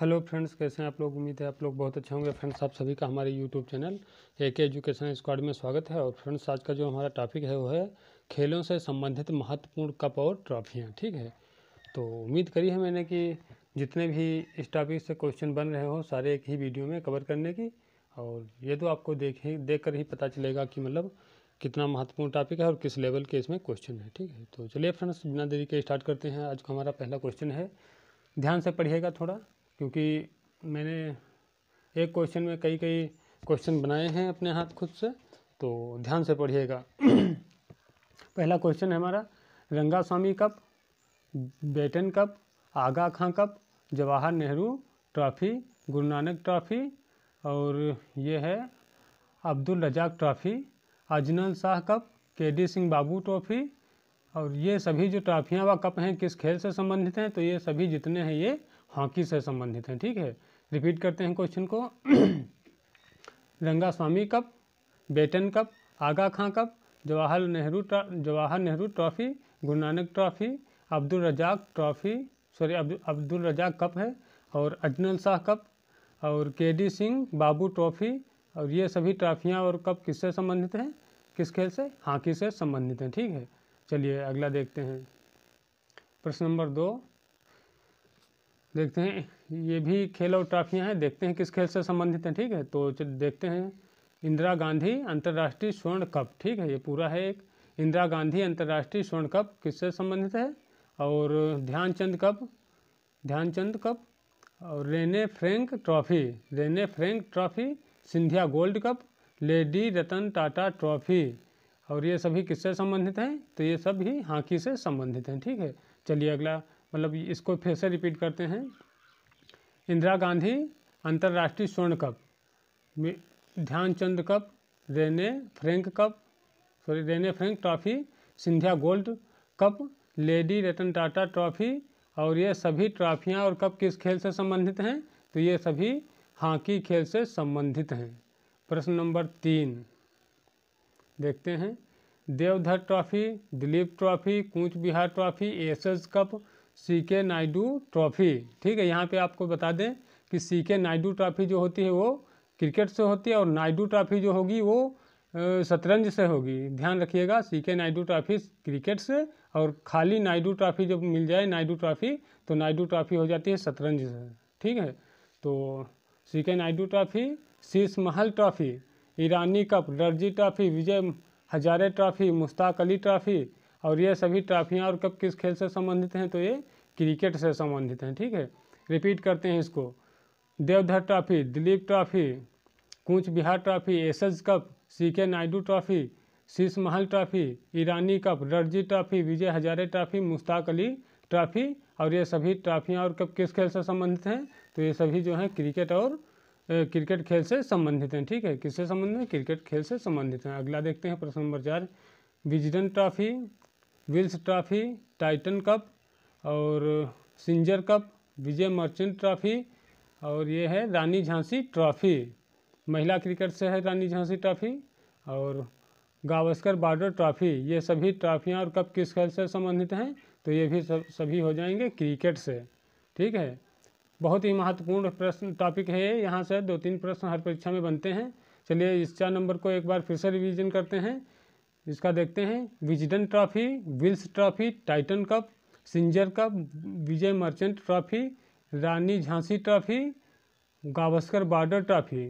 hello friends कैसे हैं आप लोग उम्मीद है आप लोग बहुत अच्छे होंगे फ्रेंड्स आप सभी का हमारे यूट्यूब चैनल ए के एजुकेशन स्क्वाड में स्वागत है और फ्रेंड्स आज का जो हमारा टॉपिक है वो है खेलों से संबंधित महत्वपूर्ण कप और ट्रॉफियाँ ठीक है तो उम्मीद करी है मैंने कि जितने भी इस टॉपिक से क्वेश्चन बन रहे हों सारे एक ही वीडियो में कवर करने की और ये तो आपको देख ही देख कर ही पता चलेगा कि मतलब कितना महत्वपूर्ण टॉपिक है और किस लेवल के इसमें क्वेश्चन है ठीक है तो चलिए फ्रेंड्स बिना देरी के स्टार्ट करते हैं आज का हमारा पहला क्वेश्चन है ध्यान से पढ़िएगा थोड़ा क्योंकि मैंने एक क्वेश्चन में कई कई क्वेश्चन बनाए हैं अपने हाथ खुद से तो ध्यान से पढ़िएगा पहला क्वेश्चन है हमारा रंगा स्वामी cup Beighton cup Aga Khan cup Jawahar Nehru trophy Guru Nanak trophy और ये है अब्दुल रजाक ट्रॉफ़ी अजनल Shah cup K D Singh Babu trophy और ये सभी जो ट्रॉफियाँ व कप हैं किस खेल से संबंधित हैं तो ये सभी जितने हैं ये हॉकी से संबंधित हैं ठीक है रिपीट करते हैं क्वेश्चन को रंगा स्वामी cup Beighton cup Aga Khan cup Jawahar Nehru Jawahar Nehru trophy Guru Nanak trophy Abdul Razzaq trophy sorry Abdul Razzaq cup है और अजनल शाह कप और के डी सिंह बाबू ट्रॉफी और ये सभी ट्रॉफियाँ और कप किससे संबंधित हैं किस खेल से हॉकी से संबंधित हैं ठीक है चलिए अगला देखते हैं प्रश्न नंबर दो देखते हैं ये भी खेल और ट्रॉफियाँ हैं देखते हैं किस खेल से संबंधित हैं ठीक है तो देखते हैं इंदिरा गांधी अंतर्राष्ट्रीय स्वर्ण कप ठीक है ये पूरा है एक इंदिरा गांधी अंतर्राष्ट्रीय स्वर्ण कप किससे संबंधित है और ध्यानचंद कप ध्यानचंद कप और Rene Frank trophy Rene Frank trophy Scindia gold cup lady Ratan Tata trophy और ये सभी किससे संबंधित हैं तो ये सब भी हॉकी से संबंधित हैं ठीक है चलिए अगला मतलब इसको फिर से रिपीट करते हैं इंदिरा गांधी अंतर्राष्ट्रीय स्वर्ण cup Dhyanchand cup Rene Frank cup sorry Rene Frank trophy Scindia gold cup lady Ratan Tata trophy और ये सभी ट्रॉफियाँ और कप किस खेल से संबंधित हैं तो ये सभी हॉकी खेल से संबंधित हैं प्रश्न नंबर तीन देखते हैं Deodhar trophy Duleep trophy Cooch Behar trophy SS cup C K Naidu trophy ठीक है यहाँ पे आपको बता दें कि सी के नायडू ट्रॉफी जो होती है वो क्रिकेट से होती है और नायडू ट्रॉफी जो होगी वो शतरंज से होगी ध्यान रखिएगा सी के नायडू ट्रॉफी क्रिकेट से और खाली नायडू ट्रॉफी जब मिल जाए नायडू ट्रॉफी तो नायडू ट्रॉफी हो जाती है शतरंज से ठीक है तो सी K Naidu trophy Sheesh Mahal trophy Irani cup Ranji trophy Vijay Hazare trophy Mushtaq Ali trophy और ये सभी ट्रॉफियाँ और कप किस खेल से संबंधित हैं तो ये क्रिकेट से संबंधित हैं ठीक है रिपीट करते हैं इसको Deodhar trophy Duleep trophy Cooch Behar trophy S cup C K Naidu trophy Sheesh Mahal trophy Irani cup Ranji trophy Vijay Hazare trophy Mushtaq Ali trophy और ये सभी ट्रॉफियाँ और कप किस खेल से संबंधित हैं तो ये सभी जो हैं क्रिकेट और क्रिकेट खेल से संबंधित हैं ठीक है किससे संबंधित हैं क्रिकेट खेल से संबंधित हैं अगला देखते हैं प्रश्न नंबर चार Wisden trophy Wills trophy Titan cup और Singer cup Vijay Merchant trophy और ये है रानी झांसी ट्रॉफी महिला क्रिकेट से है रानी झांसी ट्रॉफी और गावस्कर बॉर्डर ट्रॉफी ये सभी ट्रॉफियाँ और कप किस खेल से संबंधित हैं तो ये भी सब सभी हो जाएंगे क्रिकेट से ठीक है बहुत ही महत्वपूर्ण प्रश्न टॉपिक है यहाँ से दो तीन प्रश्न हर परीक्षा में बनते हैं चलिए इस चार नंबर को एक बार फिर से रिवीजन करते हैं इसका देखते हैं Wisden trophy Wills trophy Titan cup Singer cup Vijay Merchant trophy Rani Jhansi trophy Gavaskar Border trophy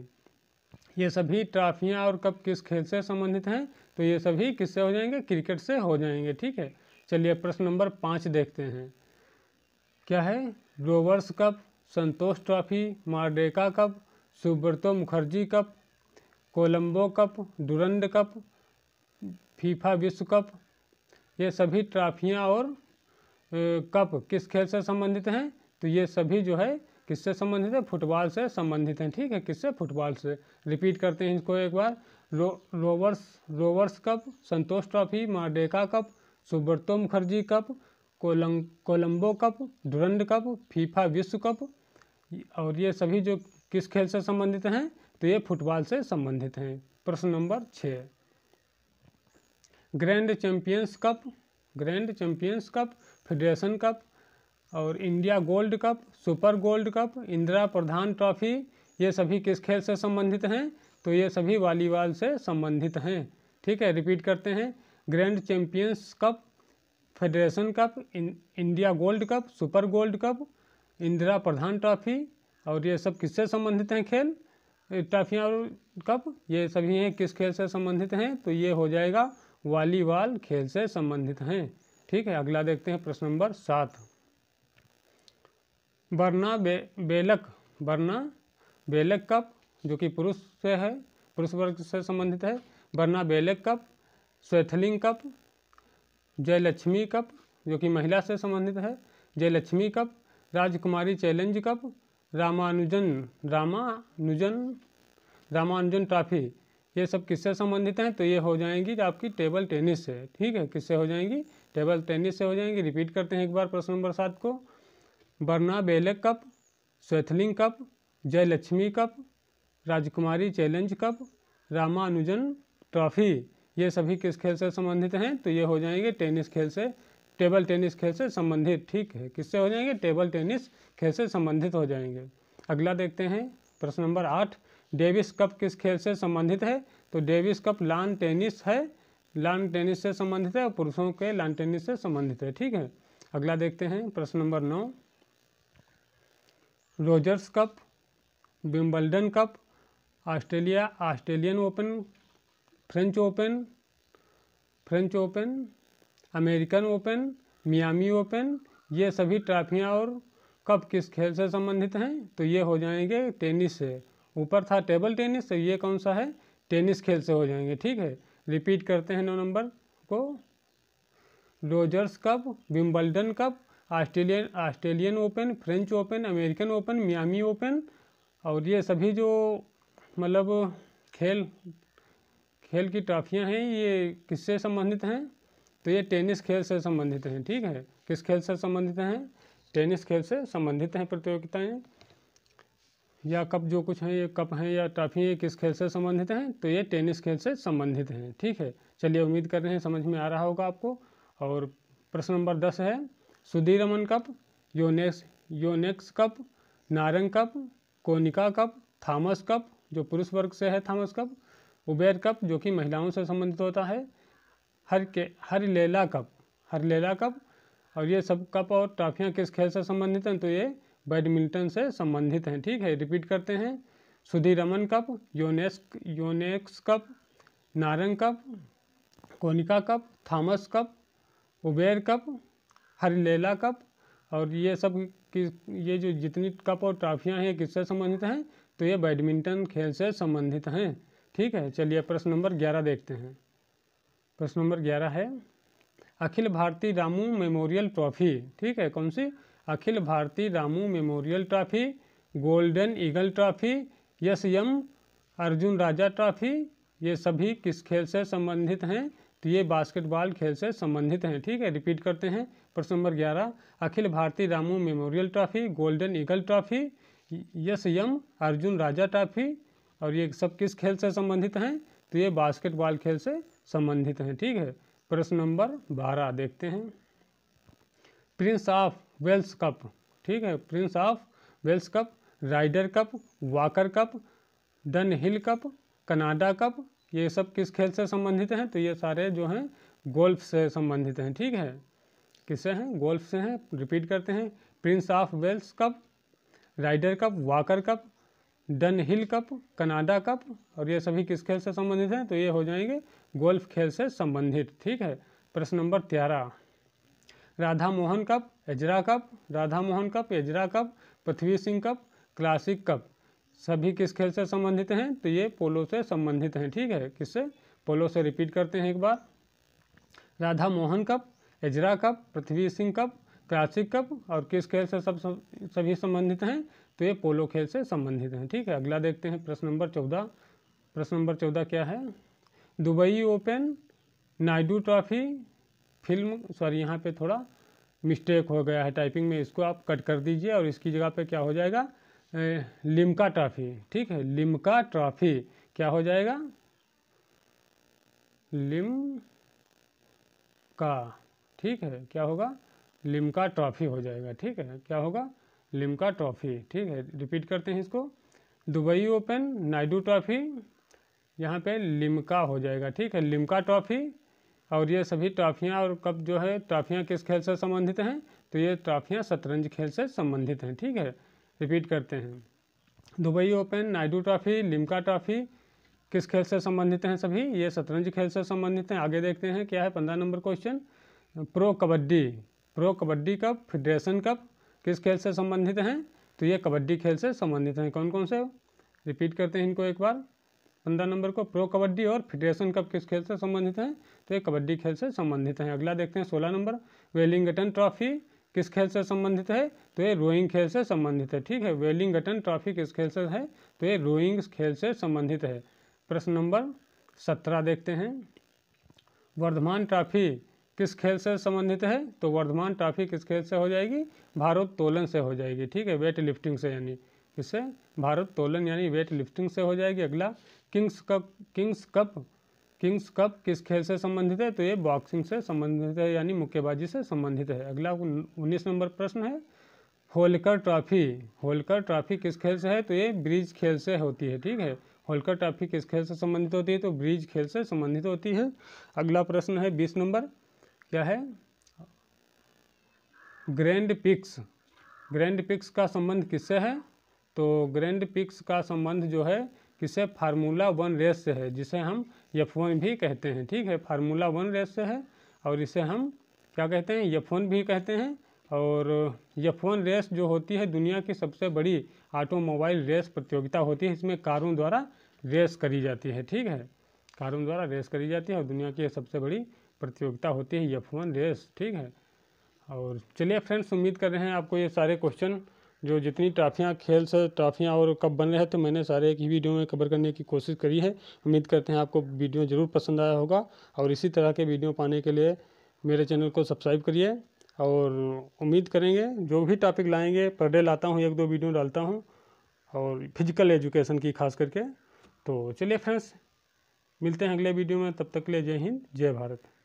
ये सभी ट्रॉफियाँ और कप किस खेल से संबंधित हैं तो ये सभी किससे हो जाएंगे क्रिकेट से हो जाएंगे ठीक है चलिए प्रश्न नंबर पाँच देखते हैं क्या है Rovers cup Santosh trophy Merdeka cup Subroto Mukherjee cup Colombo cup Durand cup FIFA विश्व कप ये सभी ट्रॉफियाँ और कप किस खेल से संबंधित हैं तो ये सभी जो है किससे संबंधित है फुटबॉल से संबंधित हैं ठीक है किससे फुटबॉल से रिपीट करते हैं इसको एक बार रो Rovers Rovers cup Santosh trophy Merdeka cup Subroto Mukherjee cup कोलम Colombo cup Durand cup FIFA विश्व कप और ये सभी जो किस खेल से संबंधित हैं तो ये फुटबॉल से संबंधित हैं प्रश्न नंबर छः grand champions cup grand champions cup federation cup और India gold cup super gold cup Indira Pradhan trophy ये सभी किस खेल से संबंधित हैं तो ये सभी वॉलीबॉल से संबंधित हैं ठीक है रिपीट करते हैं grand champions cup federation cup India gold cup super gold cup Indira Pradhan trophy और ये सब किससे संबंधित हैं खेल ट्रॉफियाँ और कप ये सभी हैं किस खेल से संबंधित हैं तो ये हो जाएगा वॉलीबॉल खेल से संबंधित हैं ठीक है अगला देखते हैं प्रश्न नंबर सात बरना बे बेलक बरना बेलक कप जो कि पुरुष से है पुरुष वर्ग से संबंधित है Barna Bellack cup Swaythling cup Jayalakshmi cup जो कि महिला से संबंधित है Jayalakshmi cup Rajkumari challenge cup Ramanujan Ramanujan Ramanujan trophy ये सब किससे संबंधित हैं तो ये हो जाएंगी आपकी टेबल टेनिस से ठीक है किससे हो जाएंगी टेबल टेनिस से हो जाएंगी रिपीट करते हैं एक बार प्रश्न नंबर सात को Barna Bellack cup Swaythling cup Jayalakshmi cup Rajkumari challenge cup Ramanujan trophy ये सभी किस खेल से संबंधित हैं तो ये हो जाएंगे टेनिस खेल से टेबल टेनिस खेल से संबंधित ठीक है किससे हो जाएंगे टेबल टेनिस खेल से संबंधित हो जाएंगे अगला देखते हैं प्रश्न नंबर आठ डेविस कप किस खेल से संबंधित है तो डेविस कप लान टेनिस है लान टेनिस से संबंधित है और पुरुषों के लान टेनिस से संबंधित है ठीक है अगला देखते हैं प्रश्न नंबर नौ Rogers cup Wimbledon cup Australia Australian open French open French open American open Miami open ये सभी ट्रॉफियाँ और कप किस खेल से संबंधित हैं तो ये हो जाएंगे टेनिस से ऊपर था टेबल टेनिस तो ये कौन सा है टेनिस खेल से हो जाएंगे ठीक है रिपीट करते हैं नौ नंबर को Rogers cup Wimbledon cup Australian Australian open French open American open Miami open और ये सभी जो मतलब खेल खेल की ट्रॉफियाँ हैं ये किससे संबंधित हैं तो ये टेनिस खेल से संबंधित हैं ठीक है किस खेल से संबंधित हैं टेनिस खेल से संबंधित हैं प्रतियोगिताएँ या कप जो कुछ हैं ये कप हैं या ट्रॉफी ये किस खेल से संबंधित हैं तो ये टेनिस खेल से संबंधित हैं ठीक है चलिए उम्मीद कर रहे हैं समझ में आ रहा होगा आपको और प्रश्न नंबर दस है Sudirman cup Yonex Yonex cup Narang cup Konica cup Thomas cup जो पुरुष वर्ग से है थामस कप उबेर कप जो कि महिलाओं से संबंधित होता है हर के हर लेला कप हर लेला कप और ये सब कप और ट्रॉफियाँ किस खेल से संबंधित हैं तो ये बैडमिंटन से संबंधित हैं ठीक है रिपीट करते हैं सुधीर रमन कप योनेस्क Yonex cup Narang cup Konica cup Thomas cup Uber cup Harilela cup और ये सब कि ये जो जितनी कप और ट्रॉफियाँ हैं किससे संबंधित हैं तो ये बैडमिंटन खेल से संबंधित हैं ठीक है चलिए प्रश्न नंबर ग्यारह देखते हैं प्रश्न नंबर ग्यारह है अखिल भारतीय रामू मेमोरियल ट्रॉफी ठीक है कौन सी Akhil Bharatiya Ramu memorial trophy golden eagle trophy S M Arjun Raja trophy ये सभी किस खेल से संबंधित हैं तो ये बास्केटबॉल खेल से संबंधित हैं ठीक है रिपीट करते हैं प्रश्न नंबर ग्यारह Akhil Bharatiya Ramu memorial trophy golden eagle trophy S M Arjun Raja trophy और ये सब किस खेल से संबंधित हैं तो ये बास्केटबॉल खेल से संबंधित हैं ठीक है प्रश्न नंबर बारह देखते हैं प्रिंस ऑफ वेल्स कप ठीक है prince of Wales cup Ryder cup Walker cup Dunhill cup Canada cup ये सब किस खेल से संबंधित हैं तो ये सारे जो हैं गोल्फ से संबंधित हैं ठीक है किससे हैं गोल्फ से हैं रिपीट करते हैं prince of Wales cup Ryder cup Walker cup Dunhill cup Canada cup और ये सभी किस खेल से संबंधित हैं तो ये हो जाएंगे गोल्फ खेल से संबंधित ठीक है प्रश्न नंबर तेरह Radha Mohan cup Ezra cup Radha Mohan cup Ezra cup Prithvi Singh cup classic cup सभी किस खेल से संबंधित हैं तो ये पोलो से संबंधित हैं ठीक है किससे पोलो से रिपीट करते हैं एक बार Radha Mohan cup Ezra cup Prithvi Singh cup classic cup और किस खेल से सब सभी संबंधित हैं तो ये पोलो खेल से संबंधित हैं ठीक है अगला देखते हैं प्रश्न नंबर चौदह प्रश्न नंबर चौदह क्या है Dubai open Naidu trophy film sorry यहाँ पे थोड़ा मिस्टेक हो गया है टाइपिंग में इसको आप कट कर दीजिए और इसकी जगह पे क्या हो जाएगा लिमका ट्रॉफी ठीक है लिमका ट्रॉफी क्या हो जाएगा लिम का ठीक है क्या होगा लिमका ट्रॉफी हो जाएगा ठीक है क्या होगा लिमका ट्रॉफी ठीक है रिपीट करते हैं इसको दुबई ओपन नायडू ट्रॉफी यहाँ पे लिमका हो जाएगा ठीक है लिमका ट्रॉफी और ये सभी ट्रॉफियाँ और कप जो है ट्रॉफियाँ किस खेल से संबंधित हैं तो ये ट्रॉफियाँ शतरंज खेल से संबंधित हैं ठीक है रिपीट करते हैं Dubai open Naidu trophy Limca trophy किस खेल से संबंधित हैं सभी ये शतरंज खेल से संबंधित हैं आगे देखते हैं क्या है पंद्रह number question pro kabaddi pro kabaddi cup federation cup किस खेल से संबंधित हैं तो ये कबड्डी खेल से संबंधित हैं कौन कौन से रिपीट करते हैं इनको एक बार पंद्रह नंबर को प्रो कबड्डी और फेडरेशन कप किस खेल से संबंधित है तो ये कबड्डी खेल से संबंधित है अगला देखते हैं सोलह नंबर वेलिंगटन ट्रॉफी किस खेल से संबंधित है तो ये रोइंग खेल से संबंधित है ठीक है वेलिंगटन ट्रॉफी किस खेल से है तो ये रोइंग खेल से संबंधित है प्रश्न नंबर सत्रह देखते हैं वर्धमान ट्रॉफी किस खेल से संबंधित है तो वर्धमान ट्रॉफी किस खेल से हो जाएगी भारोत्तोलन से हो जाएगी ठीक है वेट लिफ्टिंग से यानी इससे भारोत्तोलन यानी वेट लिफ्टिंग से हो जाएगी अगला kings cup kings cup kings cup किस खेल से संबंधित है तो ये बॉक्सिंग से संबंधित है यानी मुक्केबाजी से संबंधित है अगला उन्नीस नंबर प्रश्न है होलकर ट्रॉफी होलकर ट्रॉफी किस खेल से है तो ये ब्रिज खेल से होती है ठीक है होलकर ट्रॉफी किस खेल से संबंधित होती है तो ब्रिज खेल से संबंधित होती है अगला प्रश्न है बीस नंबर क्या है ग्रैंड पिक्स ग्रैंड पिक्स का संबंध किससे है तो ग्रैंड पिक्स का संबंध जो है किसे फार्मूला वन रेस से है जिसे हम यफ वन भी कहते हैं ठीक है फार्मूला वन रेस से है और इसे हम क्या कहते हैं यफ वन भी कहते हैं और यफ वन रेस जो होती है दुनिया की सबसे बड़ी ऑटोमोबाइल रेस प्रतियोगिता होती है इसमें कारों द्वारा रेस करी जाती है ठीक है कारों द्वारा रेस करी जाती है और दुनिया की सबसे बड़ी प्रतियोगिता होती है यफ वन रेस ठीक है और चलिए फ्रेंड्स उम्मीद कर रहे हैं आपको ये सारे क्वेश्चन जो जितनी ट्रॉफियाँ खेल से ट्रॉफियाँ और कप बन रहे थे मैंने सारे एक ही वीडियो में कवर करने की कोशिश करी है उम्मीद करते हैं आपको वीडियो ज़रूर पसंद आया होगा और इसी तरह के वीडियो पाने के लिए मेरे चैनल को सब्सक्राइब करिए और उम्मीद करेंगे जो भी टॉपिक लाएंगे पर डे लाता हूँ एक दो वीडियो डालता हूँ और फिजिकल एजुकेशन की खास करके तो चलिए फ्रेंड्स मिलते हैं अगले वीडियो में तब तक के लिए जय हिंद जय भारत